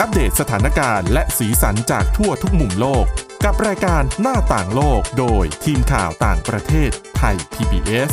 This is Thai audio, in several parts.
อัปเดตสถานการณ์และสีสันจากทั่วทุกมุมโลก กับรายการหน้าต่างโลกโดยทีมข่าวต่างประเทศไทย PBS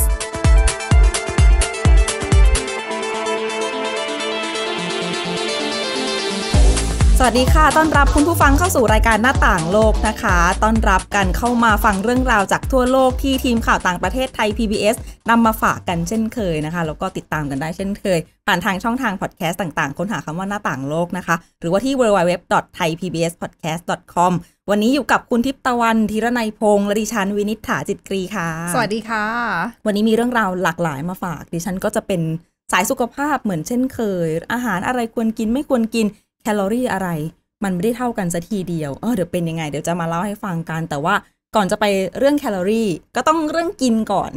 วัสดีค่ะ ต้อนรับคุณผู้ฟังเข้าสู่รายการหน้าต่างโลกนะคะ ต้อนรับกันเข้ามาฟังเรื่องราวจากทั่วโลกที่ทีมข่าวต่างประเทศไทย PBS นำมาฝากกันเช่นเคยนะคะ แล้วก็ติดตามกันได้เช่นเคย ผ่านทางช่องทางพอดแคสต์ต่างๆ ค้นหาคำว่าหน้าต่างโลกนะคะ หรือว่าที่ www.thaipbspodcast.com วันนี้อยู่กับคุณทิพตะวันธีรนัยพงษ์ และดิฉันวินิฐาจิตกรีค่ะ สวัสดีค่ะ วันนี้มีเรื่องราวหลากหลายมาฝาก ดิฉันก็จะเป็นสายสุขภาพเหมือนเช่นเคย อาหารอะไรควรกินไม่ควรกินแคลอรี่อะไรมันไม่ได้เท่ากันสัทีเดียวเออเดี๋ยวเป็นยังไง เดี๋ยวจะมาเล่าให้ฟังกันแต่ว่าก่อนจะไปเรื่องแคลอรี่ ก็ต้องเรื่องกินก่อน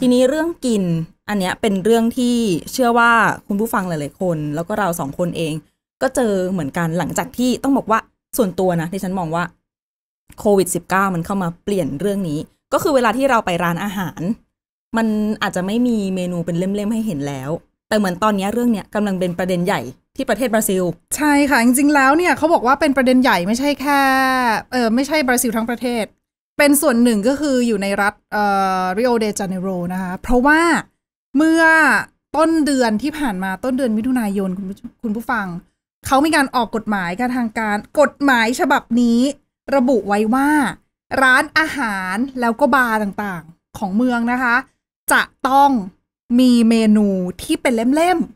ทีนี้เรื่องกินอันเนี้ยเป็นเรื่องที่เชื่อว่าคุณผู้ฟังหลายๆคน แล้วก็เราสองคนเอง ก็เจอเหมือนกันหลังจากที่ต้องบอกว่าส่วนตัวนะที่ฉันมองว่าโควิด -19 มันเข้ามาเปลี่ยนเรื่องนี้ ก็คือเวลาที่เราไปร้านอาหาร มันอาจจะไม่มีเมนูเป็นเล่มๆ ให้เห็นแล้ว แต่เหมือนตอนนี้เรื่องเนี้ยกำลังเป็นประเด็นใหญ่ที่ประเทศบราซิลใช่ค่ะ จริงๆแล้วเนี่ยเขาบอกว่าเป็นประเด็นใหญ่ไม่ใช่แค่ เออไม่ใช่บราซิลทั้งประเทศ เป็นส่วนหนึ่งก็คืออยู่ในรัฐ เอ่อริโอเดจาเนโรนะคะ เพราะว่าเมื่อต้นเดือนที่ผ่านมาต้นเดือนมิถุนายนคุณคุณผู้ฟัง เขามีการออกกฎหมายการทางการ กฎหมายฉบับนี้ ระบุไว้ว่าร้านอาหารแล้วก็บาร์ต่างๆของเมืองนะคะ จะต้องมีเมนูที่เป็นเล่มๆ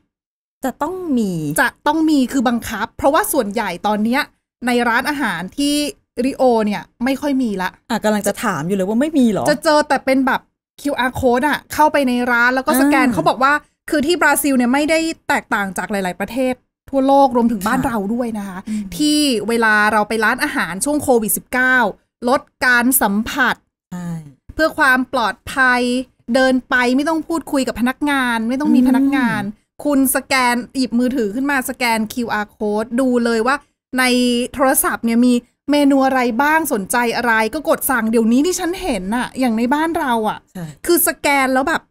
จะต้องมี จะต้องมีคือบังคับ เพราะว่าส่วนใหญ่ตอนเนี้ยในร้านอาหารที่ริโอเนี่ย ไม่ค่อยมีละ อ่ะกำลังจะถามอยู่เลยว่าไม่มีหรอ จะเจอแต่เป็นแบบ QR code อะเข้าไปในร้านแล้วก็สแกนเขาบอกว่าคือที่บราซิลเนี่ย ไม่ได้แตกต่างจากหลายๆประเทศ ทั่วโลกรวมถึงบ้านเราด้วยนะคะ ที่เวลาเราไปร้านอาหารช่วงโควิด -19 ลดการสัมผัสเพื่อความปลอดภัยเดินไปไม่ต้องพูดคุยกับพนักงาน ไม่ต้องมีพนักงานคุณสแกนหยิบมือถือขึ้นมา สแกน QR code ดูเลยว่าในโทรศัพท์เนี่ยมีเมนูอะไรบ้างสนใจอะไรก็กดสั่งเดี๋ยวนี้ที่ฉันเห็นอะอย่างในบ้านเราอะคือสแกนแล้วแบบ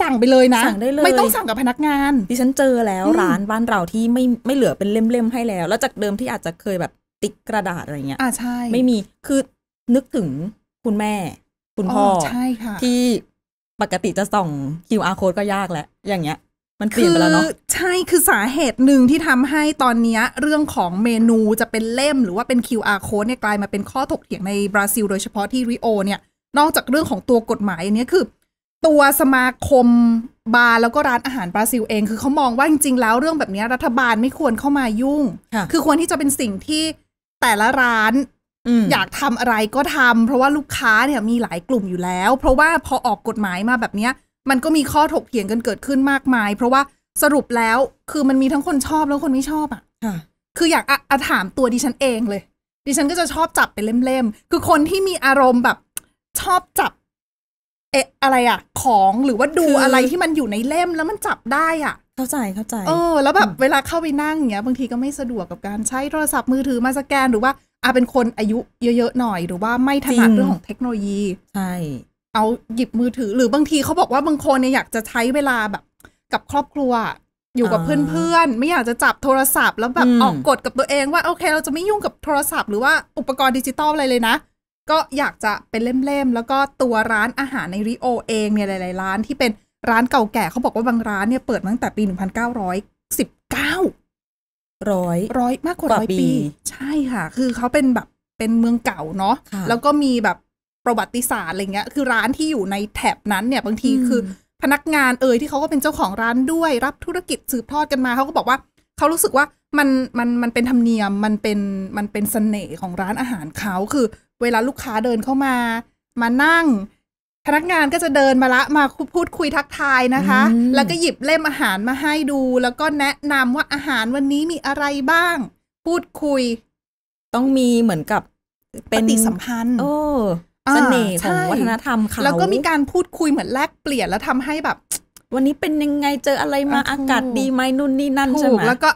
สั่งไปเลยนะสั่งได้เลยไม่ต้องสั่งกับพนักงานดิฉันเจอแล้ว ร้านบ้านเราที่ไม่ไม่เหลือเป็นเล่ม ๆ ให้แล้ว แล้วจากเดิมที่อาจจะเคยแบบติ๊กกระดาษอะไรเงี้ยอ่าใช่ ไม่มีคือนึกถึงคุณแม่ คุณพ่ออใช่ค่ะที่ปกติจะส่อง QR code ก็ยากแล้วอย่างเงี้ยมันเปลี่ยนไปแล้วเนาะใช่คือสาเหตุหนึ่งที่ทำให้ตอนนี้เรื่องของเมนูจะเป็นเล่มหรือว่าเป็น QR code เนี่ยกลายมาเป็นข้อถกเถียงในบราซิลโดยเฉพาะที่ริโอเนี่ย นอกจากเรื่องของตัวกฎหมายอันนี้คือ ตัวสมาคมบาร์แล้วก็ร้านอาหารบราซิลเองคือเขามองว่าจริง ๆ แล้วเรื่องแบบนี้รัฐบาลไม่ควรเข้ามายุ่ง คือควรที่จะเป็นสิ่งที่แต่ละร้านอยากทำอะไรก็ทำ เพราะว่าลูกค้าเนี่ยมีหลายกลุ่มอยู่แล้ว เพราะว่าพอออกกฎหมายมาแบบเนี้ยมันก็มีข้อถกเถียงกันเกิดขึ้นมากมาย เพราะว่าสรุปแล้วคือมันมีทั้งคนชอบแล้วคนไม่ชอบอ่ะคืออยากอะอถามตัวดิฉันเองเลย ดิฉันก็จะชอบจับไปเล่มๆ คือคนที่มีอารมณ์แบบ ชอบจับ เอะอะไรอ่ะ ของหรือว่าดูอะไรที่มันอยู่ในเล่มแล้วมันจับได้อ่ะ เข้าใจเข้าใจเออแล้วแบบ เวลาเข้าไปนั่งอย่างเงี้ย บางทีก็ไม่สะดวกกับการใช้โทรศัพท์มือถือมาสแกนหรือว่าอาเป็นคนอายุเยอะๆหน่อยหรือว่าไม่ถนัดเรื่องของเทคโนโลยีใช่เอาหยิบมือถือหรือบางทีเขาบอกว่าบางคนเนี่ยอยากจะใช้เวลาแบบกับครอบครัวอยู่กับเพื่อนๆไม่อยากจะจับโทรศัพท์แล้วแบบออกกฎกับตัวเองว่าโอเค เราจะไม่ยุ่งกับโทรศัพท์หรือว่าอุปกรณ์ดิจิตอลอะไรเลยนะ ก็อยากจะเป็นเล่มๆแล้วก็ตัวร้านอาหารในริโอเองเนี่ยหลายๆร้านที่เป็นร้านเก่าแก่เขาบอกว่าบางร้านเนี่ยเปิดตั้งแต่ปี1919ร้อยร้อยมากกว่าร้อยปี ใช่ค่ะ คือเขาเป็นแบบเป็นเมืองเก่าเนาะะแล้วก็มีแบบประวัติศาสตร์อะไรเงี้ย คือร้านที่อยู่ในแถบนั้นเนี่ยบางทีคือ พนักงานเอ่ยที่เขาก็เป็นเจ้าของร้านด้วยรับธุรกิจสืบทอดกันมาเขาก็บอกว่าเขารู้สึกว่ามันมันมันเป็นธรรมเนียมมันเป็นมันเป็นสเสน่ห์ของร้านอาหารเขาคือ เวลาลูกค้าเดินเข้ามา มานั่ง พนักงานก็จะเดินมาละ มาพูดคุยทักทายนะคะ แล้วก็หยิบเล่มอาหารมาให้ดู แล้วก็แนะนำว่าอาหารวันนี้มีอะไรบ้าง พูดคุย ต้องมีเหมือนกับเป็นปฏิสัมพันธ์โอ้เสน่ห์ของวัฒนธรรมเขาแล้วก็มีการพูดคุยเหมือนแลกเปลี่ยน แล้วทำให้แบบ วันนี้เป็นยังไงเจออะไรมาอากาศดีไหมนู่นนี่นั่นใช่ไหมแล้วก็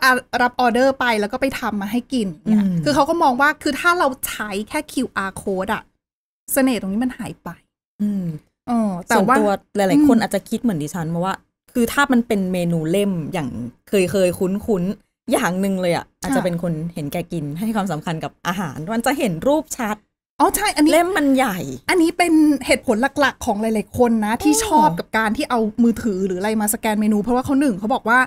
รับออเดอร์ไปแล้วก็ไปทำมาให้กินเนี่ยคือเขาก็มองว่าคือถ้าเราใช้แค่ QR code อะเสน่ห์ตรงนี้มันหายไป อืมอ๋อแต่ว่าวหลายๆ คนอาจจะคิดเหมือนดิฉันมาว่า คือถ้ามันเป็นเมนูเล่มอย่างเคยเคยคุ้นคุ้นอย่างหนึ่งเลยอะอาจจะเป็นคนเห็นแก่กินให้ความสำคัญกับอาหาร มันจะเห็นรูปชัดอ๋อใช่อันนี้เล่มมันใหญ่ อันนี้เป็นเหตุผลหลักๆของหลายๆคนนะ ที่ชอบกับการที่เอามือถือหรืออะไรมาสแกนเมนู เพราะว่าเขาหนึ่งเขาบอกว่า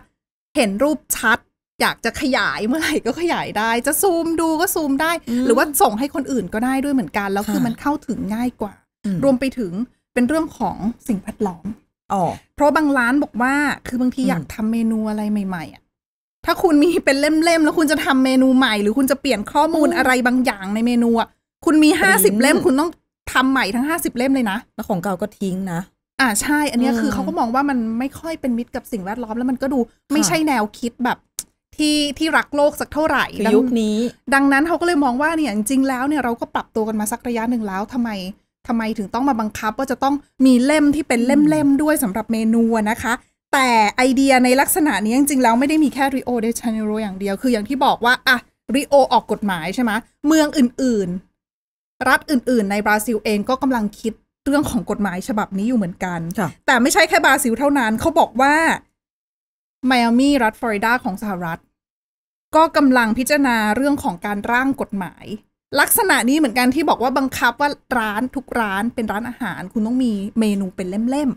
เห็นรูปชัดอยากจะขยายเมื่อไหร่ก็ขยายได้ จะซูมดูก็ซูมได้ หรือว่าส่งให้คนอื่นก็ได้ด้วยเหมือนกัน แล้วคือมันเข้าถึงง่ายกว่า รวมไปถึงเป็นเรื่องของสิ่งแวดล้อมเพราะบางร้านบอกว่าคือบางทีอยากทำเมนูอะไรใหม่ๆอ่ะถ้าคุณมีเป็นเล่มๆแล้วคุณจะทำเมนูใหม่หรือคุณจะเปลี่ยนข้อมูลอะไรบางอย่างในเมนูอ่ะคุณมีห้าสิบเล่มคุณต้องทำใหม่ทั้งห้าสิบเล่มเลยนะแล้วของเก่าก็ทิ้งนะ อ่าใช่ อันนี้คือเขาก็มองว่ามันไม่ค่อยเป็นมิตรกับสิ่งแวดล้อมแล้ว มันก็ดูไม่ใช่แนวคิดแบบ ที่ที่รักโลกสักเท่าไหร่ยุคนี้ ดังนั้นเขาก็เลยมองว่าเนี่ยจริงแล้วเนี่ยเราก็ปรับตัวกันมาสักระยะหนึ่งแล้วทำไม ทำไมถึงต้องมาบังคับว่าจะต้องมีเล่มที่เป็นเล่มๆด้วยสำหรับเมนูนะคะ แต่ไอเดียในลักษณะนี้จริงๆแล้วไม่ได้มีแค่ริโอเดชานนโรอย่างเดียวคืออย่างที่บอกว่าอะริโอ ออกกฎหมายใช่ไหมเมืองอื่นรัฐอื่นๆในบราซิลเองก็กำลังคิดเรื่องของกฎหมายฉบับนี้อยู่เหมือนกัน แต่ไม่ใช่แค่บราซิลเท่านั้น เขาบอกว่าไมอามีรัฐฟลอริดาของสหรัฐ ก็กำลังพิจารณาเรื่องของการร่างกฎหมาย ลักษณะนี้เหมือนกันที่บอกว่าบังคับว่าร้านทุกร้านเป็นร้านอาหารคุณต้องมีเมนูเป็นเล่ม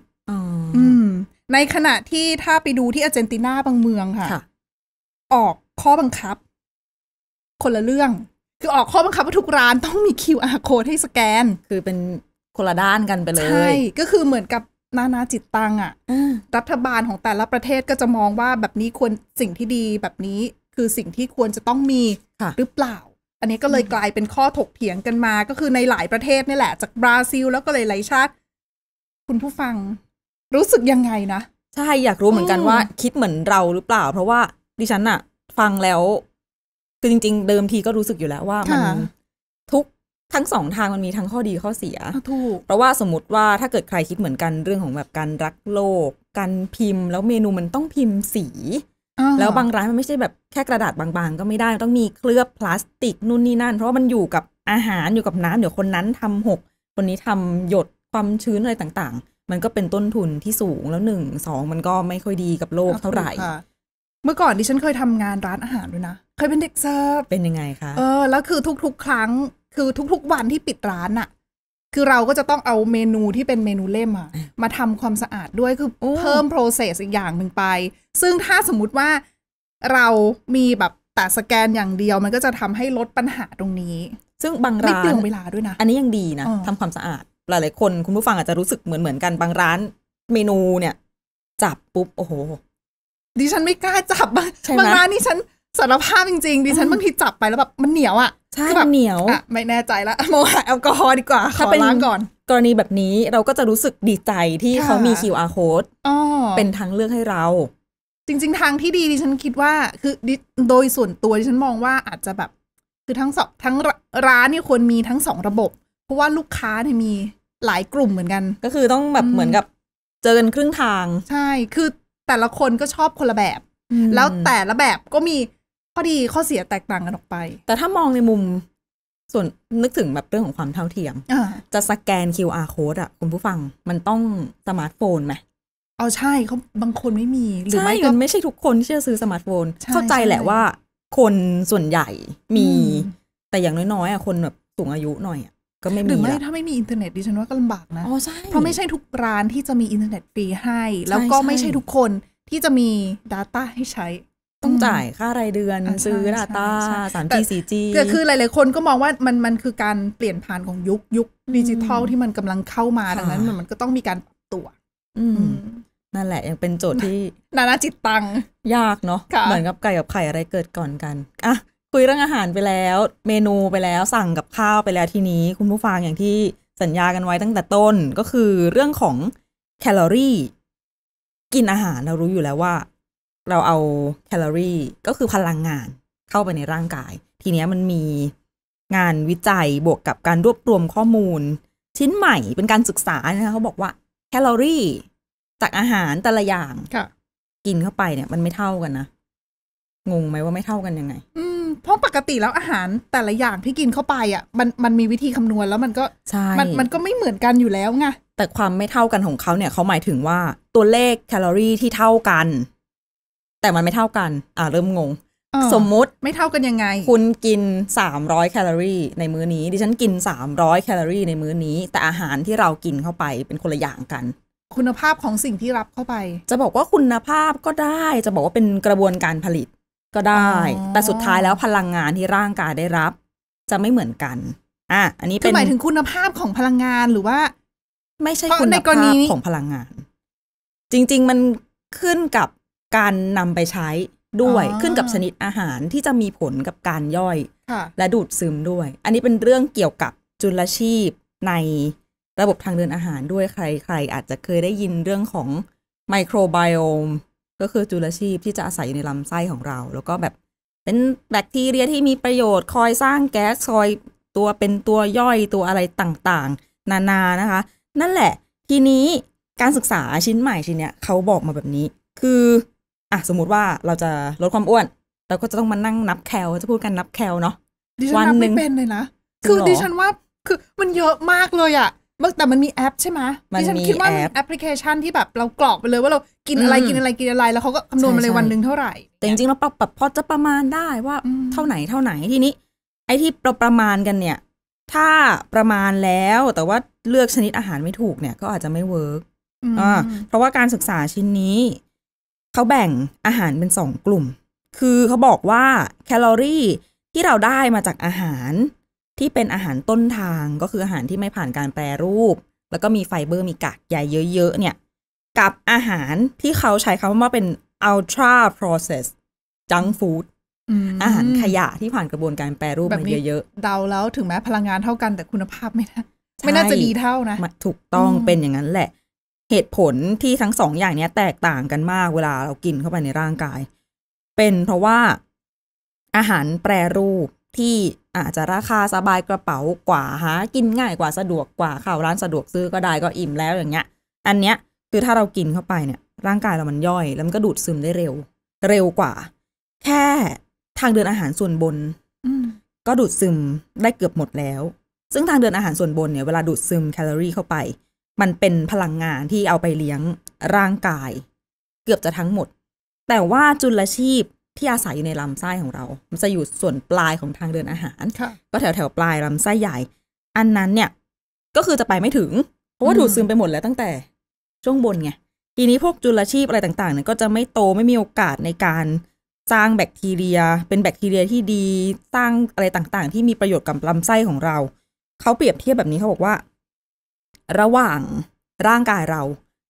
ๆ ในขณะที่ถ้าไปดูที่อาร์เจนตินาบางเมืองค่ะคะออก ข้อบังคับ คนละเรื่องคือออกข้อบังคับ ว่าทุกร้านต้องมี QR code ให้สแกน คือเป็นคนละด้านกันไปเลย ใช่ ก็คือเหมือนกับนานาจิตตังอะ่ะรัฐบาลของแต่ละประเทศก็จะมองว่าแบบนี้ควรสิ่งที่ดีแบบนี้ คือสิ่งที่ควรจะต้องมีหรือเปล่า อันนี้ก็เลยกลายเป็นข้อถกเถียงกันมา ก็คือในหลายประเทศนี่แหละ จากบราซิลแล้วก็เลยหลายชาติคุณผู้ฟัง รู้สึกยังไงนะใช่อยากรู้เหมือนกันว่าคิดเหมือนเราหรือเปล่า เพราะว่า ดิฉันอะฟังแล้วคือจริงๆ เดิมทีก็รู้สึกอยู่แล้วว่ามันทุกทั้งสองทางมันมีทั้งข้อดีข้อเสียถูกเพราะว่าสมมติว่าถ้าเกิดใครคิดเหมือนกันเรื่องของแบบการรักโลกการพิมพ์ แล้วเมนูมันต้องพิมพ์สี แล้วบางร้านมันไม่ใช่แบบแค่กระดาษบาง ๆ ก็ไม่ได้ต้องมีเคลือบพลาสติกนู่นนี่นั่นเพราะมันอยู่กับอาหารอยู่กับน้ำเดี๋ยวคนนั้นทำหกคนนี้ทำหยดความชื้นอะไรต่าง ๆ มันก็เป็นต้นทุนที่สูงแล้วหนึ่งสองมันก็ไม่ค่อยดีกับโลกเท่าไหร่เมื่อก่อนดิฉันเคยทำงานร้านอาหารด้วยนะเคยเป็นเด็กเสิร์ฟเป็นยังไงคะ เออแล้วคือทุกๆครั้ง คือทุกๆวันที่ปิดร้านอะคือเราก็จะต้องเอาเมนูที่เป็นเมนูเล่มอะมาทำความสะอาดด้วยคือเพิ่มโปรเซสอีกอย่างหนึ่งไป ซึ่งถ้าสมมุติว่าเรามีแบบแต่สแกนอย่างเดียวมันก็จะทำให้ลดปัญหาตรงนี้ ซึ่งบางร้านไม่เปลืองเวลาด้วยนะอันนี้ยังดีนะทำความสะอาด หลายๆคน คุณผู้ฟังอาจจะรู้สึกเหมือนเหมือนกันบางร้านเมนูเนี่ย จับปุ๊บโอ้โหดิฉันไม่กล้าจับบางบางร้านนี่ฉันสารภาพจริงๆดิฉันบางทีจับไปแล้วแบบมันเหนียวอ่ะใช่แบบเหนียวอ่ะไม่แน่ใจละโมหะแอลกอฮอล์ดีกว่า ขอล้างก่อน กรณีแบบนี้เราก็จะรู้สึกดีใจที่เขามี QR code เป็นทางเลือกให้เรา จริงๆ ทางที่ดีดิฉันคิดว่าคือโดยส่วนตัวดิฉันมองว่าอาจจะแบบคือทั้งสองทั้งร้านนี่ควรมีทั้งสองระบบ เพราะว่าลูกค้าเนี่ยมีหลายกลุ่มเหมือนกัน ก็คือต้องแบบเหมือนกับเจอกันครึ่งทางใช่คือแต่ละคนก็ชอบคนละแบบ แล้วแต่ละแบบก็มีข้อดี ข้อเสียแตกต่างกันออกไป แต่ถ้ามองในมุมส่วนนึกถึงแบบเรื่องของความเท่าเทียมจะสแกน QR code อ่ะคุณผู้ฟังมันต้องสมาร์ทโฟนไหม เอาใช่เขาบางคนไม่มี หรือไม่ก็ไม่ใช่ทุกคนที่จะซื้อสมาร์ทโฟน เข้าใจแหละว่าคนส่วนใหญ่มี แต่อย่างน้อยๆอะคนแบบสูงอายุหน่อยอะก็ไม่มีหรือไม่ถ้าไม่มีอินเทอร์เน็ตดิฉันว่าก็ลำบากนะ อ๋อใช่ เพราะไม่ใช่ทุกร้านที่จะมีอินเทอร์เน็ตฟรีให้ แล้วก็ไม่ใช่ทุกคนที่จะมี Data ให้ใช้ ต้องจ่ายค่ารายเดือนซื้อ Data 3G 4G คือหลาย ๆคนก็มองว่ามันมันคือการเปลี่ยนผ่านของยุคยุคดิจิทัลที่มันกำลังเข้ามาดังนั้นมันก็ต้องมีการปรับตัวนั่นแหละยังเป็นโจทย์ที่ นานาจิตตังยากเนาะะเหมือนกับไก่กับไข่อะไรเกิดก่อนกันอ่ะคุยเรื่องอาหารไปแล้วเมนูไปแล้วสั่งกับข้าวไปแล้วทีนี้ คุณผู้ฟังอย่างที่สัญญากันไว้ตั้งแต่ต้นก็คือเรื่องของแคลอรี่ กินอาหารเรารู้อยู่แล้วว่า เราเอาแคลอรี่ก็คือพลังงานเข้าไปในร่างกาย ทีนี้มันมีงานวิจัยบวกกับการรวบรวมข้อมูล ชิ้นใหม่เป็นการศึกษานะคะเขาบอกว่า แคลอรี่ จากอาหารแต่ละอย่างกินเข้าไปเนี่ย มันไม่เท่ากันนะงงไหมว่าไม่เท่ากันยังไงอืเพราะปกติแล้วอาหารแต่ละอย่างที่กินเข้าไป อ่ะ มันมันมีวิธีคำนวณแล้วมันก็ใช่มันมันก็ไม่เหมือนกันอยู่แล้วไงแต่ความไม่เท่ากันของเขาเนี่ยเขาหมายถึงว่าตัวเลขแคลอรี่ที่เท่ากัน แต่มันไม่เท่ากัน อ่าเริ่มงงสมมุติไม่เท่ากันยังไง คุณกินสามร้อยแคลอรี่ในมื้อนี้ ดิฉันกินสามร้อยแคลอรี่ในมื้อนี้ แต่อาหารที่เรากินเข้าไปเป็นคนละอย่างกัน คุณภาพของสิ่งที่รับเข้าไป จะบอกว่าคุณภาพก็ได้จะบอกว่าเป็นกระบวนการผลิตก็ได้แต่สุดท้ายแล้วพลังงานที่ร่างกายได้รับ จะไม่เหมือนกัน อ่ะอันนี้เป็นหมายถึงคุณภาพของพลังงานหรือว่า ไม่ใช่คุณภาพของพลังงาน จริง ๆ มันขึ้นกับการนำไปใช้ด้วย ขึ้นกับชนิดอาหารที่จะมีผลกับการย่อย และดูดซึมด้วย อันนี้เป็นเรื่องเกี่ยวกับจุลชีพในระบบทางเดินอาหารด้วย ใครๆอาจจะเคยได้ยินเรื่องของไมโครไบโอมก็คือจุลชีพที่จะอาศัยในลำไส้ของเราแล้วก็แบบ เป็นแบคทีเรียที่มีประโยชน์ คอยสร้างแก๊สคอยตัวเป็นตัวย่อยตัวอะไรต่างๆ นานานะคะ นั่นแหละทีนี้การศึกษาชิ้นใหม่ชิ้นเนี้ยเขาบอกมาแบบนี้ คืออ่ะสมมติว่าเราจะลดความอ้วนเราก็จะต้องมานั่งนับแคลจะพูดกันนับแคลเนาะวันหนึ่ง่เป็นเลยนะคือดิฉันว่าคือมันเยอะมากเลยอะเมื่อแต่มันมีแอปใช่ไหมที่ฉันคิดว่าแอปพลิเคชันที่แบบเรากรอกไปเลย ว่าเรากินอะไรกินอะไรกินอะไร แล้วเขาก็คำนวณมาเลยวันหนึ่งเท่าไหร่แต่จริงๆเราปรับพอจะประมาณได้ว่าเท่าไหนเท่าไหนทีนี้ไอ้ที่เราประมาณกันเนี่ยถ้าประมาณแล้วแต่ว่าเลือกชนิดอาหารไม่ถูกเนี่ย ก็อาจจะไม่เวิร์กอ่าเพราะว่าการศึกษาชิ้นนี้เขาแบ่งอาหารเป็นสองกลุ่ม คือเขาบอกว่าแคลอรี่ที่เราได้มาจากอาหารที่เป็นอาหารต้นทางก็คืออาหารที่ไม่ผ่านการแปรรูป แล้วก็มีไฟเบอร์มีกากใยเยอะๆเนี่ย กับอาหารที่เขาใช้คำว่าเป็น ultra processed junk food อาหารขยะที่ผ่านกระบวนการแปรรูปมาเยอะๆเดาแล้วถึงแม้พลังงานเท่ากันแต่คุณภาพไม่น่าไม่น่าจะดีเท่านะ ถูกต้องเป็นอย่างนั้นแหละ เหตุผลที่ทั้งสองอย่างนี้แตกต่างกันมาก เวลาเรากินเข้าไปในร่างกาย เป็นเพราะว่า อาหารแปรรูปที่อาจจะราคาสบายกระเป๋ากว่า หากินง่ายกว่าสะดวกกว่าข้าวร้านสะดวกซื้อก็ได้ก็อิ่มแล้วอย่างเงี้ย อันเนี้ย คือถ้าเรากินเข้าไปเนี่ย ร่างกายเรามันย่อย แล้วมันก็ดูดซึมได้เร็ว เร็วกว่า แค่ ทางเดินอาหารส่วนบนก็ดูดซึมได้เกือบหมดแล้ว ซึ่งทางเดินอาหารส่วนบนเนี่ย เวลาดูดซึมแคลอรี่เข้าไป มันเป็นพลังงานที่เอาไปเลี้ยงร่างกาย เกือบจะทั้งหมด แต่ว่าจุลชีพที่อาศัยอยู่ในลำไส้ของเรา มันจะอยู่ส่วนปลายของทางเดินอาหาร ก็แถวแถวปลายลำไส้ใหญ่ อันนั้นเนี่ย ก็คือจะไปไม่ถึง เพราะว่าถูดซึมไปหมดแล้วตั้งแต่ช่วงบนไง ทีนี้พวกจุลชีพอะไรต่างๆเนี่ยก็จะไม่โตไม่มีโอกาสในการ สร้างแบคทีเรีย เป็นแบคทีเรียที่ดี สร้างอะไรต่างๆ ที่มีประโยชน์กับลำไส้ของเรา เขาเปรียบเทียบแบบนี้เขาบอกว่า ระหว่างร่างกายเรา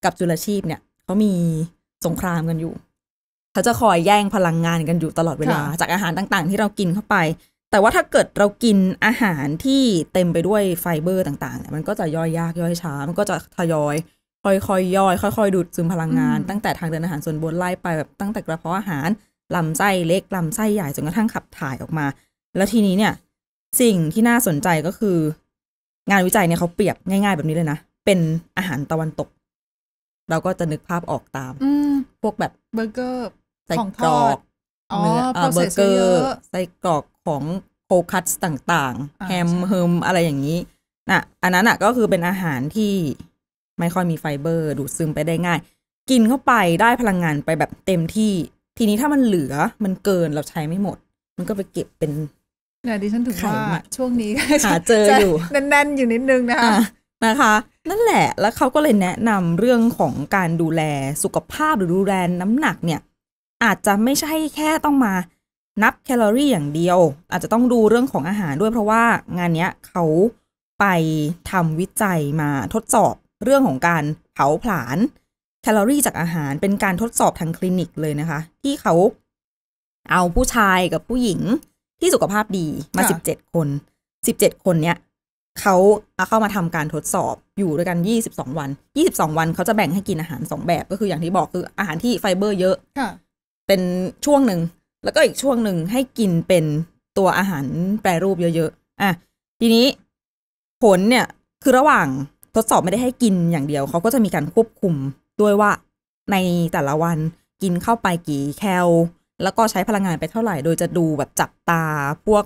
กับจุลชีพเนี่ย เขามีสงครามกันอยู่เขาจะคอยแย่งพลังงานกันอยู่ตลอดเวลา จากอาหารต่างๆ ที่เรากินเข้าไป แต่ว่าถ้าเกิดเรากินอาหารที่เต็มไปด้วยไฟเบอร์ต่างๆเนี่ยมันก็จะย่อยยากย่อยช้ามันก็จะทยอย ค่อยๆย่อยค่อยๆดูดซึมพลังงาน ตั้งแต่ทางเดินอาหารส่วนบนไล่ไปแบบตั้งแต่กระเพาะอาหารลำไส้เล็กลำไส้ใหญ่จนกระทั่งขับถ่ายออกมา แล้วทีนี้เนี่ย สิ่งที่น่าสนใจก็คือ งานวิจัยเนี่ยเขาเปรียบง่าย ๆแบบนี้เลยนะเป็นอาหารตะวันตก เราก็จะนึกภาพออกตามพวกแบบเบอร์เกอร์ไส้กรอกเนื้อเบอร์เกอร์ไส้กรอกของโคคัตต่างๆแฮมเฮิมอะไรอย่างนี้นะอันนั้นอ่ะก็คือเป็นอาหารที่ไม่ค่อยมีไฟเบอร์ดูดซึมไปได้ง่าย กินเข้าไปได้พลังงานไปแบบเต็มที่ ทีนี้ถ้ามันเหลือมันเกินเราใช้ไม่หมด มันก็ไปเก็บเป็นเนี่ยดิฉันถึงว่าช่วงนี้หาเจออยู่แน่นๆอยู่นิดนึงนะคะนะคะ นั่นแหละแล้วเขาก็เลยแนะนำเรื่องของการดูแลสุขภาพหรือดูแลน้ำหนักเนี่ยอาจจะไม่ใช่แค่ต้องมานับแคลอรี่อย่างเดียว อาจจะต้องดูเรื่องของอาหารด้วยเพราะว่างานนี้เขาไปทำวิจัยมาทดสอบเรื่องของการเผาผลาญแคลอรี่จากอาหารเป็นการทดสอบทางคลินิกเลยนะคะ ที่เขา เอาผู้ชายกับผู้หญิงที่สุขภาพดีมาสิบเจ็ดคนสิบเจ็ดคนเนี้ยเขาเอาเข้ามาทำการทดสอบอยู่ด้วยกัน22วัน22 วันเขาจะแบ่งให้กินอาหาร2แบบ ก็คืออย่างที่บอกคืออาหารที่ไฟเบอร์เยอะเป็นช่วงหนึ่งแล้วก็อีกช่วงหนึ่งให้กินเป็นตัวอาหารแปรรูปเยอะๆ อ่ะทีนี้ผลเนี่ยคือระหว่างทดสอบไม่ได้ให้กินอย่างเดียวเขาก็จะมีการควบคุมด้วยว่าในแต่ละวันกินเข้าไปกี่แคลแล้วก็ใช้พลังงานไปเท่าไหร่โดยจะดูแบบจับตาพวก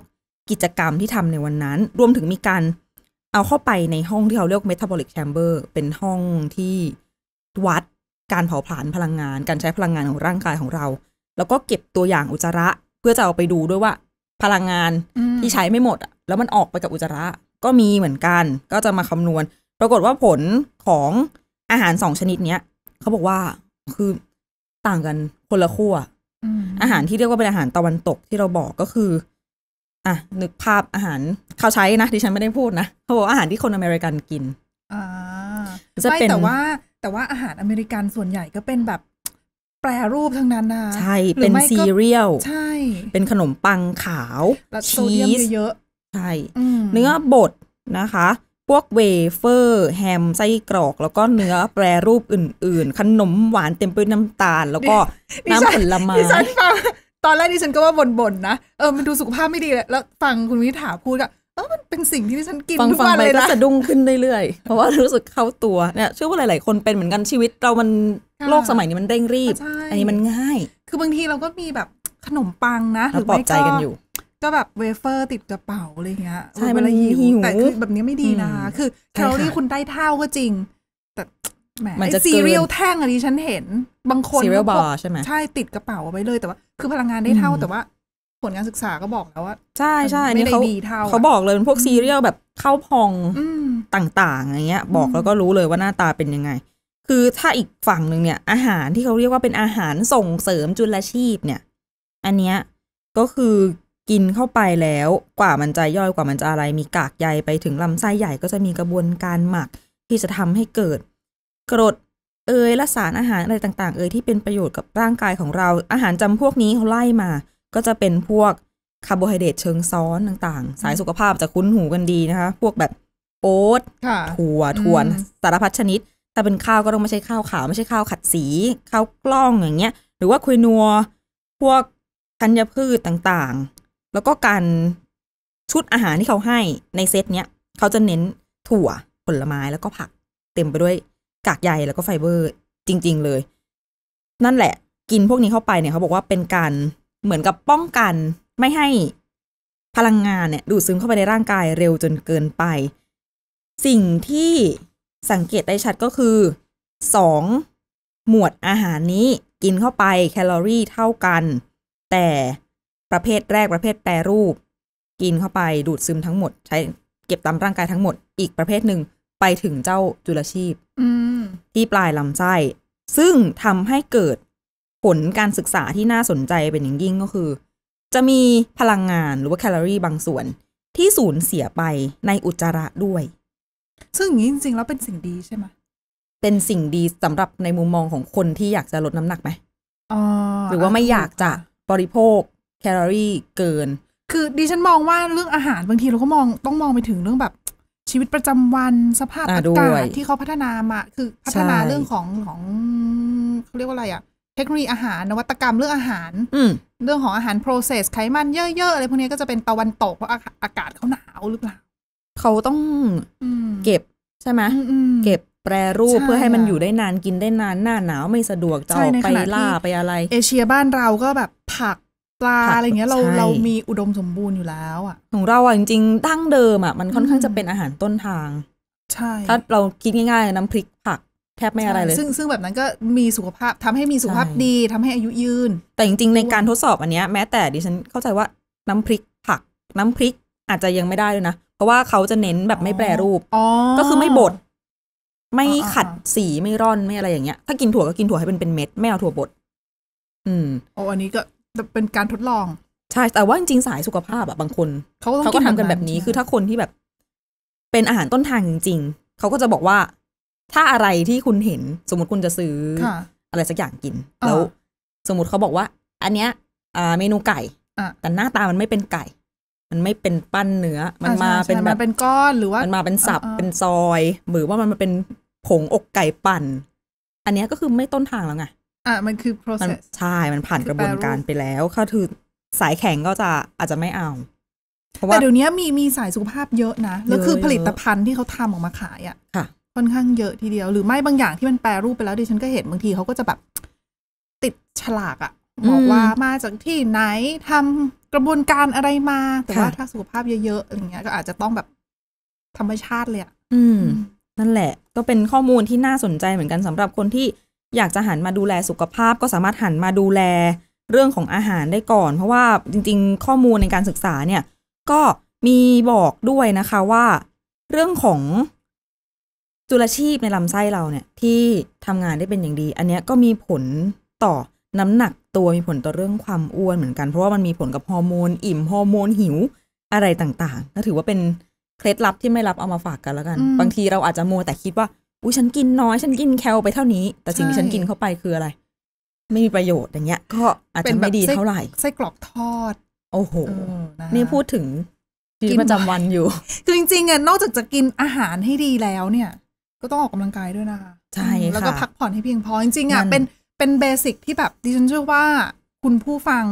กิจกรรมที่ทำในวันนั้น รวมถึงมีการเอาเข้าไปในห้องที่เขาเรียก metabolic chamber เป็นห้องที่วัดการเผาผลาญพลังงาน การใช้พลังงานของร่างกายของเราแล้วก็เก็บตัวอย่างอุจจาระ เพื่อจะเอาไปดูด้วยว่า พลังงานที่ใช้ไม่หมดแล้วมันออกไปกับอุจจาระ ก็มีเหมือนกันก็จะมาคำนวณ ปรากฏว่าผลของอาหารสองชนิด เนี้ยเขาบอกว่าคือต่างกันคนละขั้วอาหารที่เรียกว่าเป็นอาหารตะวันตกที่เราบอกก็คือ อ่ะ นึกภาพอาหารเขาใช้นะที่ฉันไม่ได้พูดนะเขาบอกอาหารที่คนอเมริกันกินอ่าจะเป็นแต่ว่า แต่ว่าอาหารอเมริกันส่วนใหญ่ก็เป็นแบบแปรรูปทั้งนั้นนะใช่ เป็นซีเรียล ใช่ เป็นขนมปังขาว ชีสเยอะใช่ เนื้อบดนะคะ พวกเวเฟอร์แฮมไส้กรอกแล้วก็เนื้อแปรรูปอื่นๆ ขนมหวานเต็มไปด้วยน้ำตาล แล้วก็น้ำผลไม้ตอนแรกดิฉันก็ว่าบ่นๆนะ เออมันดูสุขภาพไม่ดีเลย แล้วฟังคุณวิถาพูดก็ออมันเป็นสิ่งที่ฉันกินทุกวันเลยนะก็สะดุ้งขึ้นเรื่อยๆ เพราะว่ารู้สึกเข้าตัวเนี่ย เชื่อว่าหลาย ๆ คนเป็นเหมือนกันชีวิตเรามันโลกสมัยนี้มันเร่งรีบ อันนี้มันง่าย คือบางทีเราก็มีแบบขนมปังนะ หรือปลอ็ใจกันอยู่ ก็แบบเวเฟอร์ติดกระเป๋าอะไรเงี้ย ใช่มันหิวแต่คือแบบนี้ไม่ดีนะคะคือแคลอรี่คุณได้เท่าก็จริง แต่แหมไอซีเรียลแท่งอันนี้ฉันเห็น บางคนซีเรียลบาร์ใช่ไหมใช่ติดกระเป๋าไปเลยแต่ว่าคือพลังงานได้เท่าแต่ว่าผลการศึกษาก็บอกแล้วว่า ใช่ใช่ไม่ได้ดีเท่าเขาบอกเลยเป็นพวกซีเรียลแบบเข้าพองต่าง ๆอย่างเงี้ย บอกแล้วก็รู้เลยว่าหน้าตาเป็นยังไง คือถ้าอีกฝั่งหนึ่งเนี่ย อาหารที่เขาเรียกว่าเป็นอาหารส่งเสริมจุลชีพเนี่ย อันเนี้ยก็คือกินเข้าไปแล้วกว่ามันจะย่อยกว่ามันจะอะไร มีกากใยไปถึงลำไส้ใหญ่ก็จะมีกระบวนการหมักที่จะทำให้เกิด กรดเอยและสารอาหารอะไรต่าง ๆ เอยที่เป็นประโยชน์กับร่างกายของเรา อาหารจำพวกนี้เขาไล่มาก็จะเป็นพวกคาร์โบไฮเดรตเชิงซ้อนต่างๆ สายสุขภาพจะคุ้นหูกันดีนะคะ พวกแบบโอ๊ตถั่วถั่วสารพัดชนิด ถ้าเป็นข้าวก็ต้องไม่ใช่ข้าวขาว ไม่ใช่ข้าวขัดสีข้าวกล้องอย่างเงี้ยหรือว่าคุยนัว พวกธัญพืชต่างๆ แล้วก็การชุดอาหารที่เขาให้ในเซต เนี้ย เขาจะเน้นถั่วผลไม้แล้วก็ผักเต็มไปด้วยกากใยแล้วก็ไฟเบอร์จริงๆ เลย นั่นแหละ กินพวกนี้เข้าไปเนี่ยเขาบอกว่าเป็นการเหมือนกับป้องกันไม่ให้พลังงานเนี่ย ดูดซึมเข้าไปในร่างกายเร็วจนเกินไป สิ่งที่สังเกตได้ชัดก็คือสองหมวดอาหารนี้ กินเข้าไปแคลอรี่เท่ากัน แต่ประเภทแรกประเภทแปรรูป กินเข้าไปดูดซึมทั้งหมด ใช้เก็บตามร่างกายทั้งหมดอีกประเภทหนึ่งไปถึงเจ้าจุลชีพที่ปลายลำไส้ซึ่งทำให้เกิดผลการศึกษาที่น่าสนใจเป็นอย่างยิ่งก็คือ จะมีพลังงานหรือว่าแคลอรี่บางส่วนที่สูญเสียไปในอุจจาระด้วย ซึ่งอย่างนี้จริงๆแล้วเป็นสิ่งดีใช่ไหมเป็นสิ่งดีสำหรับในมุมมองของคนที่อยากจะลดน้ำหนักไหมหรือว่าไม่อยากจะบริโภค แคลอรี่เกิน คือดิฉันมองว่าเรื่องอาหารบางทีเราก็มองต้องมองไปถึงเรื่องแบบ ชีวิตประจำวันสภาพอากาศที่เขาพัฒนามาคือพัฒนาเรื่องของของเขาเรียกว่าอะไรอ่ะเทคโนโลยีอาหารนวัตกรรมเรื่องอาหารเรื่องของอาหารโปรเซสไขมันเยอะๆอะไรพวกนี้ก็จะเป็นตะวันตกเพราะอากาศเขาหนาวหรือเปล่าเขาต้องเก็บใช่ไหมเก็บแปรรูปเพื่อให้มันอยู่ได้นานกินได้นานหน้าหนาวไม่สะดวกจะออกไปล่าไปอะไรเอเชียบ้านเราก็แบบผักปลาอะไรเงี้ยเราเรามีอุดมสมบูรณ์อยู่แล้วอ่ะของเราอ่ะจริงๆตั้งเดิมอ่ะ มันค่อนข้างจะเป็นอาหารต้นทางใช่ถ้าเราคิดง่ายๆน้ำพริกผักแทบไม่อะไรเลย ซึ่งซึ่งแบบนั้นก็มีสุขภาพทำให้มีสุขภาพดีทำให้อายุยืน แต่จริงๆ ในการทดสอบอันเนี้ย แม้แต่ดิฉันเข้าใจว่าน้ำพริกผัก น้ำพริกอาจจะยังไม่ได้ด้วยนะเพราะว่าเขาจะเน้นแบบไม่แปรรูปก็คือไม่บดไม่ขัดสีไม่ร่อนไม่อะไรอย่างเงี้ยถ้ากินถั่วก็กินถั่วให้เป็นเป็นเม็ดไม่เอาถั่วบดอืมโอ้อันนี้ก็เป็นการทดลองใช่แต่ว่าจริงๆสายสุขภาพอะบางคนเขาก็ทำกันแบบนี้คือถ้าคนที่แบบ เป็นอาหารต้นทางจริงๆเขาก็จะบอกว่าถ้าอะไรที่คุณเห็นสมมติคุณจะซื้ออะไรสักอย่างกินแล้วสมมติเขาบอกว่า อันเนี้ยเมนูไก่ แต่หน้าตามันไม่เป็นไก่ มันไม่เป็นปั้นเนื้อ มันมาเป็นแบบเป็นก้อนหรือว่ามันมาเป็นสับเป็นซอยหรือว่ามันมาเป็นผงอกไก่ปั่น อันนี้ก็คือไม่ต้นทางแล้วไงอ่ะมันคือ process ใช่มันผ่านกระบวนการไปแล้วคขาถือสายแข็งก็จะอาจจะไม่เอาแต่เดี๋ยวนี้มีมีสายสุขภาพเยอะนะแล้วคือผลิตภัณฑ์ที่เขาทำออกมาขายอ่ะค่ะค่อนข้างเยอะทีเดียวหรือไม่บางอย่างที่มันแปลรูปไปแล้ว ดิฉันก็เห็นบางทีเขาก็จะแบบติดฉลากอะบอกว่ามาจากที่ไหนทำกระบวนการอะไรมาแต่ว่า ถ้าสุขภาพเยอะๆอย่างเงี้ยก็อาจจะต้องแบบธรรมชาติเลยอะอืม นั่นแหละ ก็เป็นข้อมูลที่น่าสนใจเหมือนกันสำหรับคนที่อยากจะหันมาดูแลสุขภาพก็สามารถหันมาดูแล เรื่องของอาหารได้ก่อน เพราะว่าจริง ๆ ข้อมูลในการศึกษาเนี่ยก็มีบอกด้วยนะคะ ว่า เรื่องของจุลชีพในลำไส้เราเนี่ยที่ทำงานได้เป็นอย่างดี อันนี้ก็มีผลต่อน้ำหนักตัวมีผลต่อเรื่องความอ้วนเหมือนกันเพราะว่ามันมีผลกับฮอร์โมนอิ่มฮอร์โมนหิวอะไรต่างๆก็ถือว่าเป็นเคล็ดลับที่ไม่รับเอามาฝากกันแล้วกัน บางทีเราอาจจะมัวแต่คิดว่าอุ้ยฉันกินน้อย ฉันกินแคลไปเท่านี้ แต่สิ่งที่ฉันกินเข้าไปคืออะไรไม่มีประโยชน์อย่างเงี้ย ก็อาจจะไม่ดีเท่าไหร่ไส้กรอกทอด โอ้โห นี่พูดถึงกินประจำวันอยู่คือจริงๆอ่ะนอกจากจะกินอาหารให้ดีแล้วเนี่ยก็ต้องออกกำลังกายด้วยนะคะใช่แล้วก็พักผ่อนให้เพียงพอจริงๆอ่ะ เป็น เป็นเบสิกที่แบบดิฉันเชื่อว่าคุณผู้ฟัง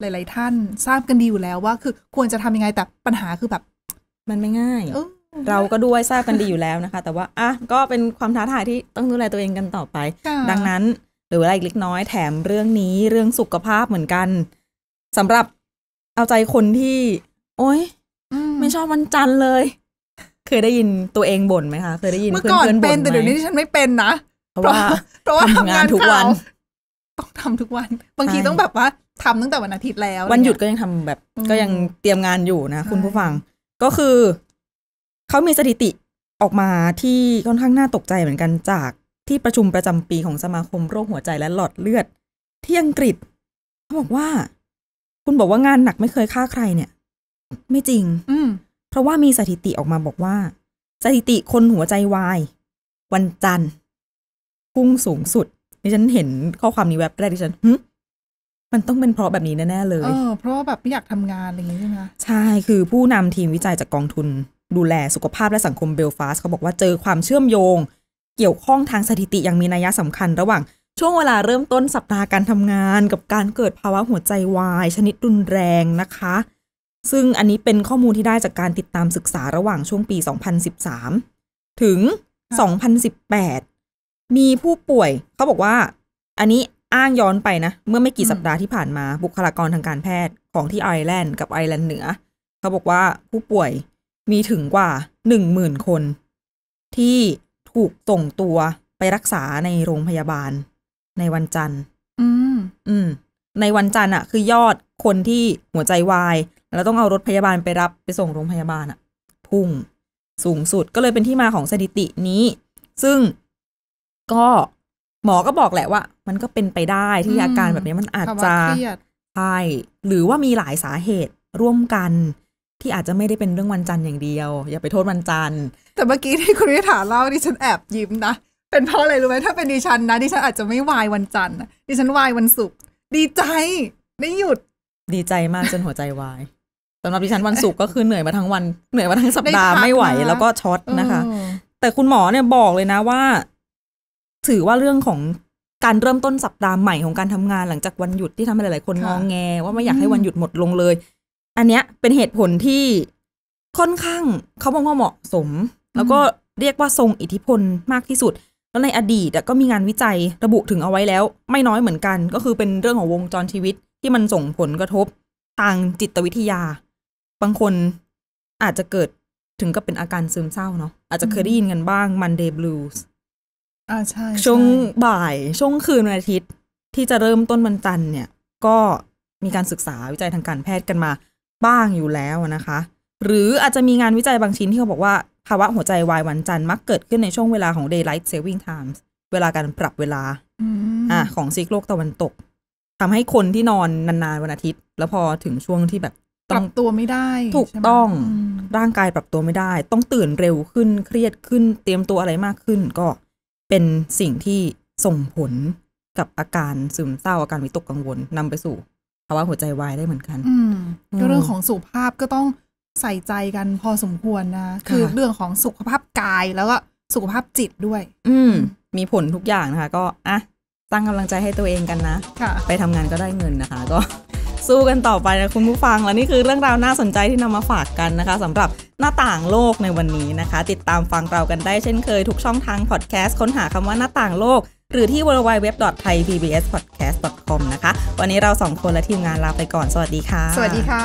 หลาย ๆท่านทราบกันดีอยู่แล้วว่า คือควรจะทำยังไงแต่ปัญหาคือแบบ มันไม่ง่าย เราก็ด้วยทราบกันดีอยู่แล้วนะคะ แต่ว่าอ่ะก็เป็นความท้าทายที่ต้องดูแลตัวเองกันต่อไป ดังนั้น หรืออะไรเล็กน้อยแถมเรื่องนี้เรื่องสุขภาพเหมือนกัน สำหรับเอาใจคนที่ โอ๊ยไม่ชอบวันจันทร์เลยเคยได้ยินตัวเองบ่นไหมคะ เคยได้ยินเพื่อนเพื่อนบ่นไหมื่อก่อนเป็นแต่เดี๋ยวนี้ที่ฉันไม่เป็นนะเพราะว่าเพราะว่าทำงานทุกวันต้องทำทุกวัน บางทีต้องแบบว่า ทำตั้งแต่วันอาทิตย์แล้ว วันหยุดก็ยังทำแบบ ก็ยังเตรียมงานอยู่นะคุณผู้ฟัง ก็คือ เขามีสถิติออกมาที่ค่อนข้างน่าตกใจเหมือนกันจากที่ประชุมประจำปีของสมาคมโรคหัวใจและหลอดเลือดที่อังกฤษเขาบอกว่า คุณบอกว่างานหนักไม่เคยฆ่าใครเนี่ย ไม่จริง อืเพราะว่ามีสถิติออกมาบอกว่า สถิติคนหัวใจวายวันจันทร์พุ่งสูงสุดดิฉันเห็นข้อความนี้แวบแรกดิฉันมันต้องเป็นเพราะแบบนี้แน่ ๆ เลยเออเพราะแบบไม่อยากทำงานอะไรอย่างนี้ใช่ไหมใช่คือผู้นำทีมวิจัยจากกองทุน ดูแลสุขภาพและสังคมเบลฟาสเขาบอกว่าเจอความเชื่อมโยง เกี่ยวข้องทางสถิติอย่างมีนัยสำคัญระหว่างช่วงเวลาเริ่มต้นสัปดาห์การทำงาน กับการเกิดภาวะหัวใจวายชนิดรุนแรงนะคะซึ่งอันนี้เป็นข้อมูลที่ได้จากการติดตามศึกษาระหว่างช่วงปี 2013 ถึง 2018 มีผู้ป่วยเขาบอกว่าอันนี้อ้างย้อนไปนะ เมื่อไม่กี่สัปดาห์ที่ผ่านมาบุคลากรทางการแพทย์ของที่ไอร์แลนด์กับไอร์แลนด์เหนือ เขาบอกว่าผู้ป่วยมีถึงกว่าหนึ่งหมื่นคน ที่ถูกส่งตัวไปรักษาในโรงพยาบาล ในวันจันทร์ อืม อืมในวันจันทร์อ่ะคือยอดคนที่หัวใจวายแล้วต้องเอารถพยาบาลไปรับ ไปส่งโรงพยาบาลอ่ะพุ่งสูงสุดก็เลยเป็นที่มาของสถิตินี้ ซึ่ง ก็หมอก็บอกแหละว่า มันก็เป็นไปได้ที่อาการแบบนี้มันอาจจะใช่หรือว่ามีหลายสาเหตุร่วมกัน ที่อาจจะไม่ได้เป็นเรื่องวันจันทร์อย่างเดียว อย่าไปโทษวันจันทร์ แต่เมื่อกี้ที่คุณวิถาเล่าดิฉันแอบยิ้มนะเป็นเพราะอะไรรู้ไหมถ้าเป็นดิฉันนะดิฉันอาจจะไม่วายวันจันทร์ดิฉันวายวันศุกร์ดีใจไม่หยุดดีใจมากจนหัวใจวายสำหรับดิฉันวันศุกร์ก็คือเหนื่อยมาทั้งวัน เหนื่อยมาทั้งสัปดาห์ไม่ไหวแล้วก็ช็อตนะคะ แต่คุณหมอเนี่ยบอกเลยนะว่า ถือว่าเรื่องของการเริ่มต้นสัปดาห์ใหม่ของการทำงานหลังจากวันหยุดที่ทำให้หลาย ๆ คนงองแง ว่าไม่อยากให้วันหยุดหมดลงเลย อันเนี้ยเป็นเหตุผลที่ค่อนข้างเขาบอกว่าเหมาะสม แล้วก็เรียกว่าทรงอิทธิพลมากที่สุดแล้วในอดีตก็มีงานวิจัยระบุถึงเอาไว้แล้ว ไม่น้อยเหมือนกันก็คือเป็นเรื่องของวงจรชีวิตที่มันส่งผลกระทบทางจิตวิทยา บางคนอาจจะเกิดถึงกับเป็นอาการซึมเศร้าเนาะอาจจะเคยได้ยินกันบ้าง Monday Blues อ่าใช่ ช่วงบ่ายช่วงคืนวันอาทิตย์ ที่จะเริ่มต้นวันจันทร์เนี่ย ก็มีการศึกษาวิจัยทางการแพทย์กันมาบ้างอยู่แล้วนะคะ หรืออาจจะมีงานวิจัยบางชิ้นที่เขาบอกว่าภาวะหัวใจวายวันจันทร์มักเกิดขึ้นในช่วงเวลาของ daylight saving times เวลาการปรับเวลาอ่าของซีกโลกตะวันตก ทำให้คนที่นอนนานๆวันอาทิตย์ แล้วพอถึงช่วงที่แบบ ปรับตัวไม่ได้ ถูกต้องร่างกายปรับตัวไม่ได้ ต้องตื่นเร็วขึ้นเครียดขึ้นเตรียมตัวอะไรมากขึ้นก็เป็นสิ่งที่ส่งผลกับอาการซึมเศร้าอาการวิตกกังวลนำไปสู่ภาวะหัวใจวายได้เหมือนกันก็เรื่องของสุขภาพก็ต้องใส่ใจกันพอสมควรนะ คือเรื่องของสุขภาพกายแล้วก็สุขภาพจิตด้วย อืมมีผลทุกอย่างนะคะ ก็อ่ะตั้งกำลังใจให้ตัวเองกันนะะไปทำงานก็ได้เงินนะคะ ก็สู้กันต่อไปนะคุณผู้ฟังและนี่คือเรื่องราวน่าสนใจที่นำมาฝากกันนะคะสำหรับหน้าต่างโลกในวันนี้นะคะ ติดตามฟังเรากันได้เช่นเคยทุกช่องทางพอดแคสต์ค้นหาคำว่าหน้าต่างโลก หรือที่ www.thaipbspodcast.com นะคะ วันนี้เราสองคนและทีมงานลาไปก่อนสวัสดีค่ะสวัสดีค่ะ